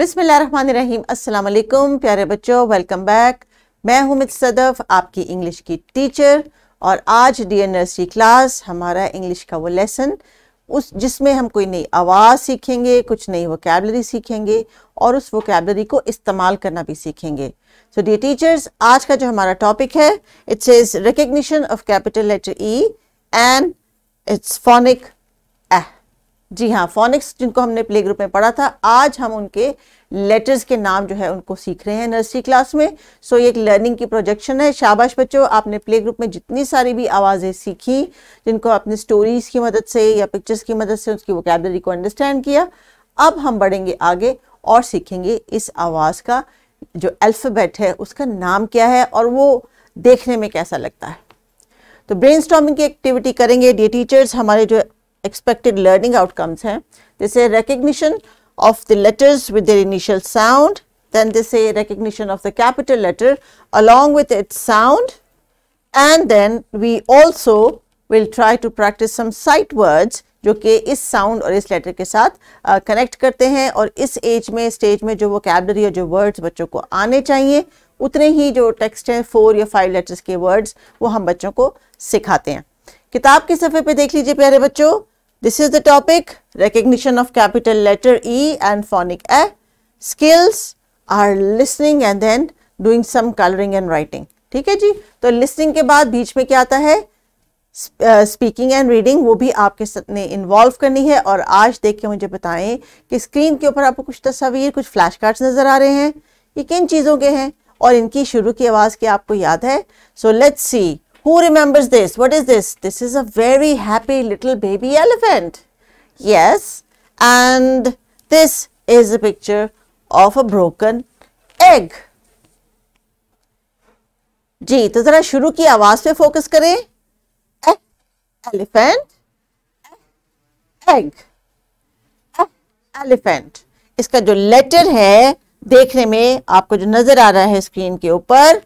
बिसमीम अस्सलाम प्यारे बच्चों वेलकम बैक मैं हूं मित सदफ आपकी इंग्लिश की टीचर और आज एन नर्सरी क्लास हमारा इंग्लिश का वो लेसन उस जिसमें हम कोई नई आवाज़ सीखेंगे कुछ नई वोकेबलरी सीखेंगे और उस वोकेबलरी को इस्तेमाल करना भी सीखेंगे सो डियर टीचर्स आज का जो हमारा टॉपिक है its is recognition of capital letter E and its phonic जी हाँ फोनिक्स जिनको हमने प्ले ग्रुप में पढ़ा था आज हम उनके लेटर्स के नाम जो है उनको सीख रहे हैं नर्सरी क्लास में सो ये एक लर्निंग की प्रोजेक्शन है शाबाश बच्चों आपने प्ले ग्रुप में जितनी सारी भी आवाज़ें सीखी जिनको आपने स्टोरीज़ की मदद से या पिक्चर्स की मदद से उसकी वोकेबलरी को अंडरस्टैंड किया अब हम बढ़ेंगे आगे और सीखेंगे इस आवाज़ का जो अल्फ़ाबेट है उसका नाम क्या है और वो देखने में कैसा लगता है तो ब्रेन की एक्टिविटी करेंगे डे टीचर्स हमारे जो एक्सपेक्टेड लर्निंग आउटकम्स हैं जैसे recognition of the letters with their initial sound then they say recognition of the capital letter along with its sound and then we also will try to practice some sight जो कि इस sound और इस letter के साथ connect uh, करते हैं और इस एज में स्टेज में जो वो कैबलरी और जो वर्ड्स बच्चों को आने चाहिए उतने ही जो टेक्स्ट हैं फोर या फाइव लेटर्स के वर्ड्स वो हम बच्चों को सिखाते हैं किताब के सफ़े पे देख लीजिए प्यारे बच्चों This is the topic recognition of capital letter E and phonic A. Skills are listening and then doing some coloring and writing. ठीक है जी तो listening के बाद बीच में क्या आता है स्पीकिंग एंड रीडिंग वो भी आपके ने इन्वॉल्व करनी है और आज देख के मुझे बताएं कि स्क्रीन के ऊपर आपको कुछ तस्वीर कुछ फ्लैश कार्ड्स नज़र आ रहे हैं ये किन चीज़ों के हैं और इनकी शुरू की आवाज़ की आपको याद है so let's see Who remembers this? What is this? This is a very happy little baby elephant. Yes, and this is a picture of a broken egg. जी तो ज़रा शुरू की आवाज़ पे फोकस करें एलिफेंट एग एलिफेंट इसका जो लेटर है देखने में आपको जो नज़र आ रहा है स्क्रीन के ऊपर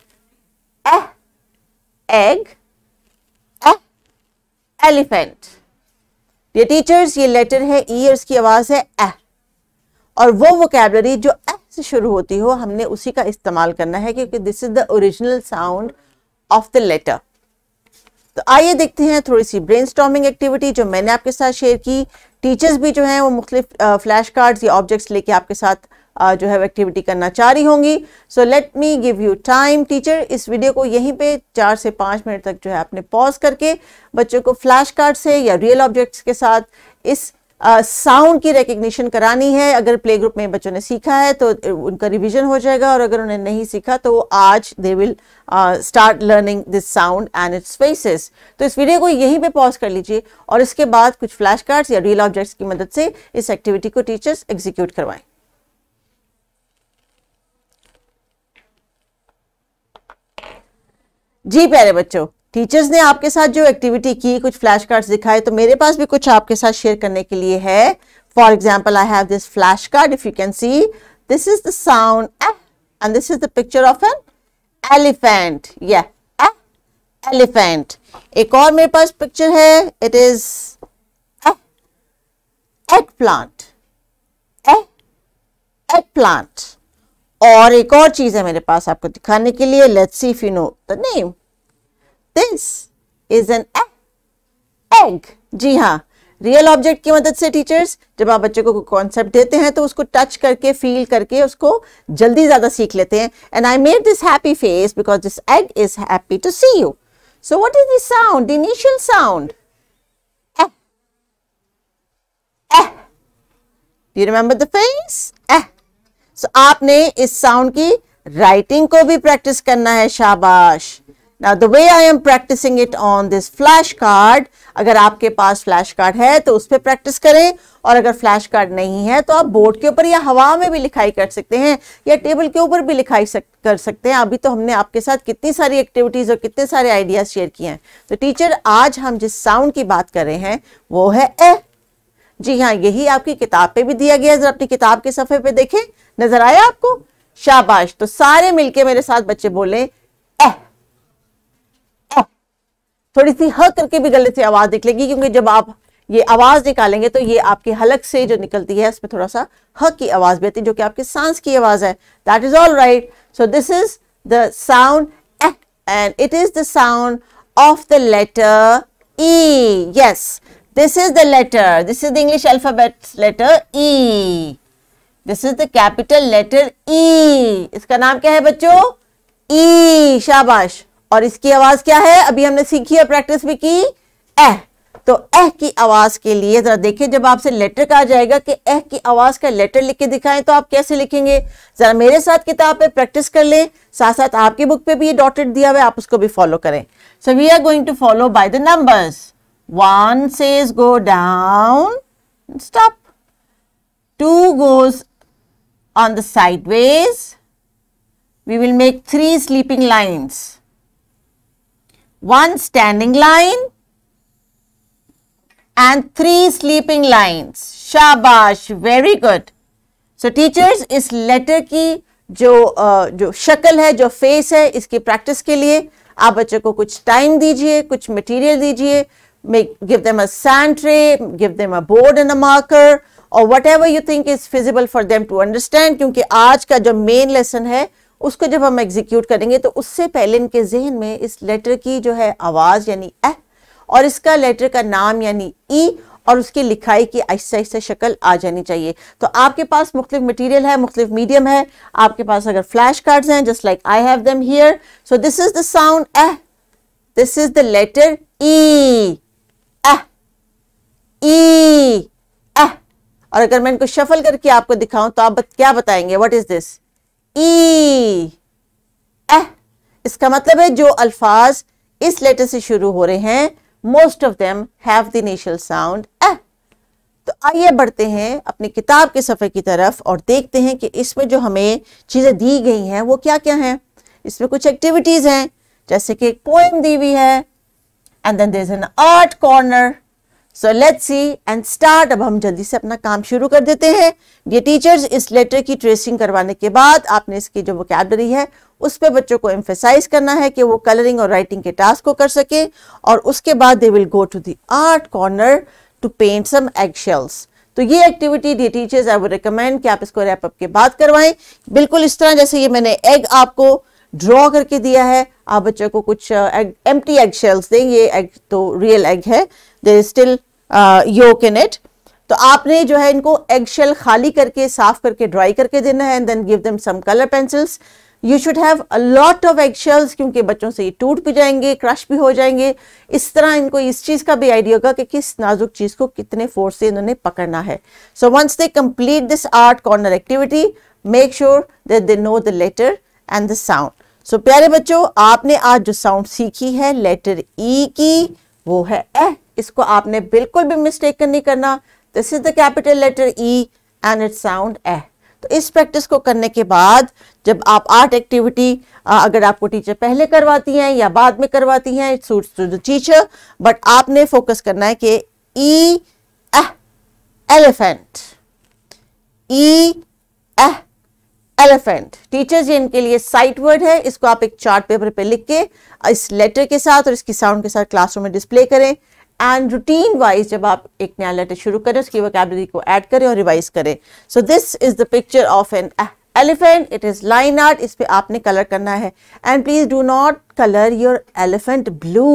एह एग एलिफेंट ये टीचर्स ये लेटर है ई e और इसकी आवाज़ है ए और वो वोकेबलरी जो ए से शुरू होती हो हमने उसी का इस्तेमाल करना है क्योंकि this is the original sound of the letter तो आइए देखते हैं थोड़ी सी ब्रेन एक्टिविटी जो मैंने आपके साथ शेयर की टीचर्स भी जो हैं वो मुख्तलिफ फ्लैश कार्ड्स या ऑब्जेक्ट्स लेके आपके साथ जो है एक्टिविटी करना चाह रही होंगी so let me give you time teacher इस वीडियो को यहीं पे चार से पाँच मिनट तक जो है आपने पॉज करके बच्चों को फ्लैश कार्ड से या रियल ऑब्जेक्ट्स के साथ इस साउंड uh, की रिकग्निशन करानी है अगर प्ले ग्रुप में बच्चों ने सीखा है तो उनका रिवीजन हो जाएगा और अगर उन्हें नहीं सीखा तो आज they will start learning this sound and its faces तो इस वीडियो को यहीं पे पॉज कर लीजिए और इसके बाद कुछ फ्लैश कार्ड्स या रियल ऑब्जेक्ट्स की मदद से इस एक्टिविटी को टीचर्स एग्जीक्यूट करवाएं जी प्यारे बच्चों टीचर्स ने आपके साथ जो एक्टिविटी की कुछ फ्लैश कार्ड दिखाए तो मेरे पास भी कुछ आपके साथ शेयर करने के लिए है for example I have this flash card if you can see this is the sound and this is the picture of an elephant या एलिफेंट एक और मेरे पास पिक्चर है it is eggplant eggplant और एक और चीज है मेरे पास आपको दिखाने के लिए let's see if you know the name this is an egg जी हाँ रियल ऑब्जेक्ट की मदद से टीचर्स जब आप बच्चे को कोई कॉन्सेप्ट देते हैं तो उसको टच करके फील करके उसको जल्दी ज्यादा सीख लेते हैं and I made this happy face because this egg is happy to see you so what is this sound initial sound Do you remember the face? Eh. So so, आपने इस साउंड की राइटिंग को भी practice करना है शाबाश now the way I am practicing it on this flash card अगर आपके पास फ्लैश कार्ड है तो उस पर प्रैक्टिस करें और अगर फ्लैश कार्ड नहीं है तो आप बोर्ड के ऊपर या हवा में भी लिखाई कर सकते हैं या टेबल के ऊपर भी लिखाई सक, कर सकते हैं अभी तो हमने आपके साथ कितनी सारी एक्टिविटीज और कितने सारे आइडियाज शेयर किए हैं तो टीचर आज हम जिस साउंड की बात कर रहे हैं वो है ए जी हाँ यही आपकी किताब पे भी दिया गया है जरा अपनी किताब के सफ़े पे देखें नजर आया आपको शाबाश तो सारे मिलके मेरे साथ बच्चे बोले ए ए। थोड़ी सी ह करके भी गले से आवाज निकलेगी क्योंकि जब आप ये आवाज निकालेंगे तो ये आपकी हलक से जो निकलती है उसमें थोड़ा सा ह की आवाज भी आती है जो कि आपकी सांस की आवाज है that is all right so this is the sound and it is the sound of the letter E yes this is the letter this is the English alphabet letter E this is the capital letter E इसका नाम क्या है बच्चों ई e, शाबाश और इसकी आवाज क्या है अभी हमने सीखी है प्रैक्टिस भी की एह तो एह की आवाज के लिए जरा देखिए जब आपसे लेटर कहा जाएगा कि एह की आवाज का लेटर लिख के दिखाएं तो आप कैसे लिखेंगे जरा मेरे साथ किताब पे प्रैक्टिस कर लें साथ साथ आपकी बुक पे भी ये डॉटेड दिया हुआ है आप उसको भी फॉलो करें so we are going to follow by the numbers one says go down stop two goes on the sideways, we will make three sleeping lines. One standing line and three sleeping lines. Shabash, very good. So teachers, is letter की जो jo uh, shakal hai, jo face hai, iski practice ke liye aap बच्चों ko kuch time dijiye, kuch material dijiye. make give them a sand tray, give them a board and a marker, और whatever you think is feasible for them to understand क्योंकि आज का जो main lesson है उसको जब हम execute करेंगे तो उससे पहले इनके जहन में इस लेटर की जो है आवाज़ यानी ए और इसका लेटर का नाम यानी ई और उसकी लिखाई की आहिस्ता आहिस्ता शक्ल आ जानी चाहिए तो आपके पास मुख्तु मटीरियल है मुख्तु मीडियम है आपके पास अगर फ्लैश कार्ड हैं just like I have them here so this is the sound eh this is the letter E E और अगर मैं इनको शफल करके आपको दिखाऊं तो आप क्या बताएंगे वट इज दिस ई एह इसका मतलब है जो अल्फाज इस लेटर से शुरू हो रहे हैं most of them have the initial sound eh तो आइए बढ़ते हैं अपनी किताब के सफ़े की तरफ और देखते हैं कि इसमें जो हमें चीज़ें दी गई हैं वो क्या क्या हैं इसमें कुछ एक्टिविटीज़ हैं जैसे कि एक पोएम दी हुई है and then there is an art corner so let see and start अब हम जल्दी से अपना काम शुरू कर देते हैं ये टीचर्स इस लेटर की ट्रेसिंग करवाने के बाद आपने इसकी जो वोकेबलरी है उस पर बच्चों को एम्फेसाइज करना है कि वो कलरिंग और राइटिंग के टास्क को कर सके और उसके बाद they will go to the art corner to paint some egg shells तो ये activity the teachers I would recommend कि आप इसको रैपअप के बाद करवाएं बिल्कुल इस तरह जैसे ये मैंने एग आपको ड्रॉ करके दिया है आप बच्चों को कुछ एम टी एग शेल्स दें ये एग तो रियल एग है there is still yolk in it तो आपने जो है इनको एग शेल खाली करके साफ करके ड्राई करके देना है and then give them some colour pencils you should have a lot of egg shells क्योंकि बच्चों से ये टूट भी जाएंगे क्रश भी हो जाएंगे इस तरह इनको इस चीज़ का भी आइडिया होगा कि किस नाजुक चीज़ को कितने फोर्स से इन्होंने पकड़ना है so once they complete this art corner activity make sure that they know the letter and the sound so so, प्यारे बच्चों आपने आज जो साउंड सीखी है लेटर ई e की वो है ए इसको आपने बिल्कुल भी मिस्टेक नहीं करना this is the capital letter E and it sound a तो इस प्रैक्टिस को करने के बाद जब आप आर्ट एक्टिविटी अगर आपको टीचर पहले करवाती हैं या बाद में करवाती हैं it suits to the teacher but आपने फोकस करना है कि ई एलिफेंट ई एह एलिफेंट टीचर्स ये इनके लिए साइट वर्ड है इसको आप एक चार्ट पेपर पे लिख के इस लेटर के साथ और इसकी साउंड के साथ क्लासरूम में डिस्प्ले करें एंड रूटीन वाइज जब आप एक नया लेटर शुरू करें उसकी वोकेबलरी को ऐड करें और रिवाइज करें so this is the picture of an elephant it is line art इस पर आपने कलर करना है and please do not colour your elephant blue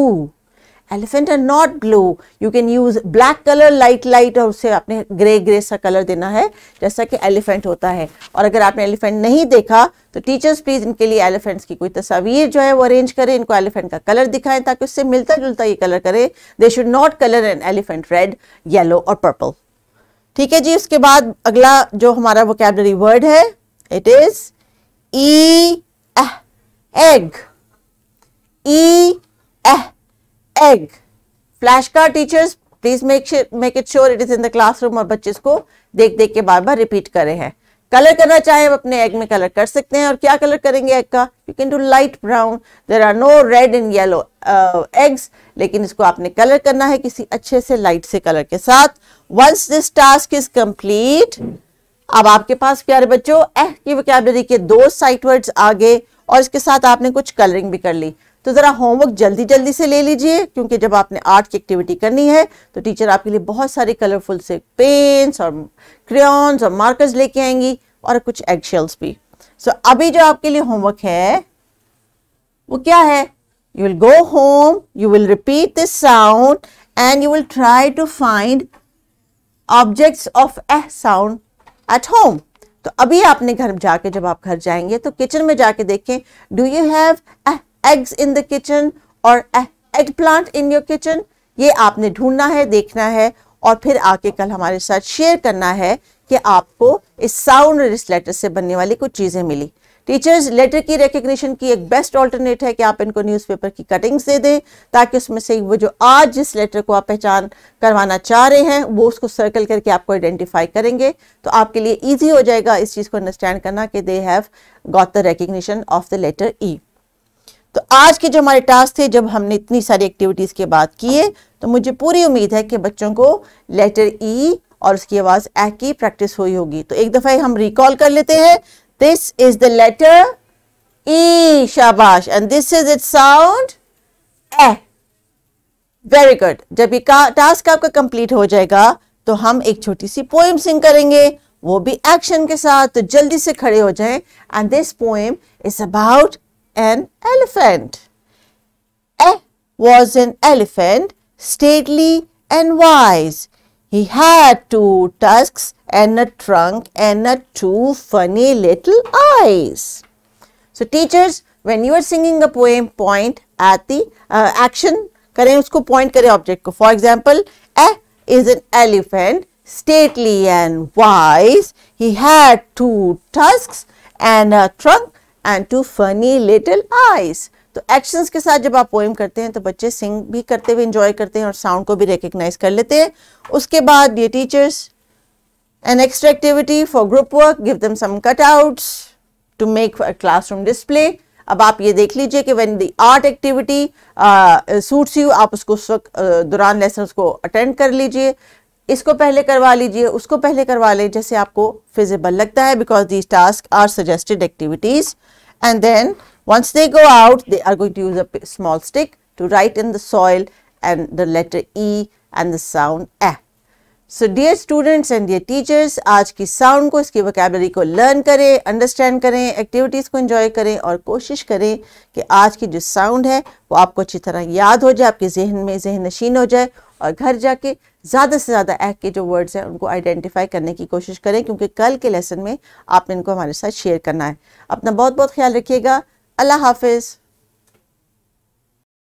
elephant are not blue you can use black colour light light और उसे आपने grey grey सा colour देना है जैसा कि एलिफेंट होता है और अगर आपने एलिफेंट नहीं देखा तो टीचर्स प्लीज इनके लिए एलिफेंट्स की कोई तस्वीर जो है वो अरेंज करें इनको एलिफेंट का कलर दिखाएं ताकि उससे मिलता जुलता ये कलर करें they should not colour an elephant red yellow और पर्पल ठीक है जी उसके बाद अगला जो हमारा वोकेबलरी वर्ड है it is E egg E eh egg flashcard teachers please make make make it sure it is in the classroom और बच्चे इसको देख देख के बार बार रिपीट करे हैं कलर करना चाहे आप अपने एग में कलर कर सकते हैं और क्या कलर करेंगे एग का you can do light brown there are no red and yellow eggs लेकिन इसको आपने कलर करना है किसी अच्छे से लाइट से कलर के साथ once this task is complete अब आपके पास प्यारे बच्चों एह eh, की वोकेबलरी के दो साइट वर्ड्स आ गए और इसके साथ आपने कुछ कलरिंग भी कर ली तो ज़रा होमवर्क जल्दी जल्दी से ले लीजिए क्योंकि जब आपने आर्ट की एक्टिविटी करनी है तो टीचर आपके लिए बहुत सारे कलरफुल से पेन्स और क्रेन्स और मार्कर्स लेके आएंगी और कुछ एक्शल्स भी सो so, अभी जो आपके लिए होमवर्क है वो क्या है you will go home you will repeat this sound and you will try to find objects of a sound at home तो अभी आपने घर जाके जब आप घर जाएंगे तो किचन में जाके देखें do you have a eggs in the kitchen और eggplant in your kitchen ये आपने ढूंढना है देखना है और फिर आके कल हमारे साथ शेयर करना है कि आपको इस साउंड इस लेटर से बनने वाली कुछ चीज़ें मिली टीचर्स लेटर की रिकग्निशन की एक बेस्ट ऑल्टरनेट है कि आप इनको न्यूज़पेपर की कटिंग्स दे दें ताकि उसमें से वो जो आज जिस लेटर को आप पहचान करवाना चाह रहे हैं वो उसको सर्कल करके आपको आइडेंटिफाई करेंगे तो आपके लिए ईजी हो जाएगा इस चीज़ को अंडरस्टैंड करना कि they have got the recognition of the letter E तो आज के जो हमारे टास्क थे जब हमने इतनी सारी एक्टिविटीज़ के बात किए तो मुझे पूरी उम्मीद है कि बच्चों को लेटर ई e और उसकी आवाज़ ए की प्रैक्टिस हुई होगी तो एक दफ़ा हम रिकॉल कर लेते हैं this is the letter E शाबाश and this is it sound a very good जब ये टास्क आपका कंप्लीट हो जाएगा तो हम एक छोटी सी पोएम सिंग करेंगे वो भी एक्शन के साथ तो जल्दी से खड़े हो जाएं and this poem is about an elephant. E was an elephant, stately and wise. He had two tusks and a trunk and a two funny little eyes. So teachers, when you are singing a poem, point at the uh, action करें उसको point करें object को. For example, a is an elephant, stately and wise. He had two tusks and a trunk and two funny little eyes तो actions के साथ जब आप poem करते हैं तो बच्चे सिंग भी करते हुए इंजॉय करते हैं और साउंड को भी रिकग्नाइज कर लेते हैं उसके बाद ये teachers an extra activity for group work give them some cut out to make classroom display अब आप ये देख लीजिए कि when the art activity suits you आप उसको उस वक्त uh, दौरान लेसन को अटेंड कर लीजिए इसको पहले करवा लीजिए उसको पहले करवा लें जैसे आपको फिजिबल लगता है because these task are suggested activities and then once they go out they are going to use a small stick to write in the soil and the letter E and the sound A. So dear students and dear teachers आज की sound को इसकी vocabulary को learn करें understand करें activities को enjoy करें और कोशिश करें कि आज की जो साउंड है वो आपको अच्छी तरह याद हो जाए आपके जहन में जहन नशीन हो जाए और घर जाके ज़्यादा से ज़्यादा एग के जो वर्ड्स हैं उनको आइडेंटिफाई करने की कोशिश करें क्योंकि कल के लेसन में आपने इनको हमारे साथ शेयर करना है अपना बहुत बहुत ख्याल रखिएगा अल्लाह हाफिज़